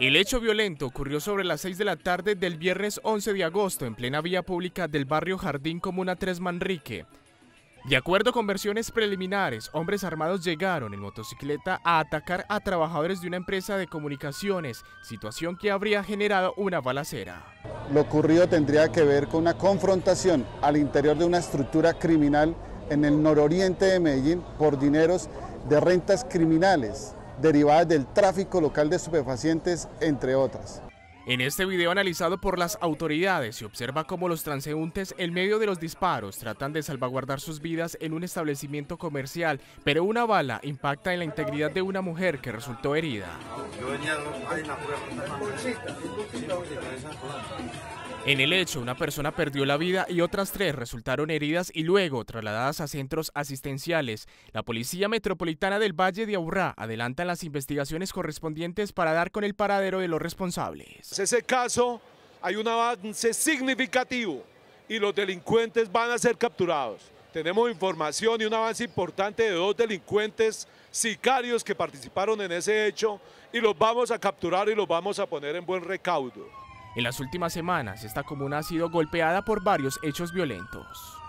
El hecho violento ocurrió sobre las 6 de la tarde del viernes 11 de agosto en plena vía pública del barrio Jardín Comuna 3 Manrique. De acuerdo con versiones preliminares, hombres armados llegaron en motocicleta a atacar a trabajadores de una empresa de comunicaciones, situación que habría generado una balacera. Lo ocurrido tendría que ver con una confrontación al interior de una estructura criminal en el nororiente de Medellín por dineros de rentas criminales derivadas del tráfico local de estupefacientes, entre otras. En este video analizado por las autoridades se observa cómo los transeúntes en medio de los disparos tratan de salvaguardar sus vidas en un establecimiento comercial, pero una bala impacta en la integridad de una mujer que resultó herida. En el hecho, una persona perdió la vida y otras tres resultaron heridas y luego trasladadas a centros asistenciales. La Policía Metropolitana del Valle de Aburrá adelanta las investigaciones correspondientes para dar con el paradero de los responsables ese caso hay un avance significativo y los delincuentes van a ser capturados. Tenemos información y un avance importante de dos delincuentes sicarios que participaron en ese hecho y los vamos a capturar y los vamos a poner en buen recaudo. En las últimas semanas, esta comuna ha sido golpeada por varios hechos violentos.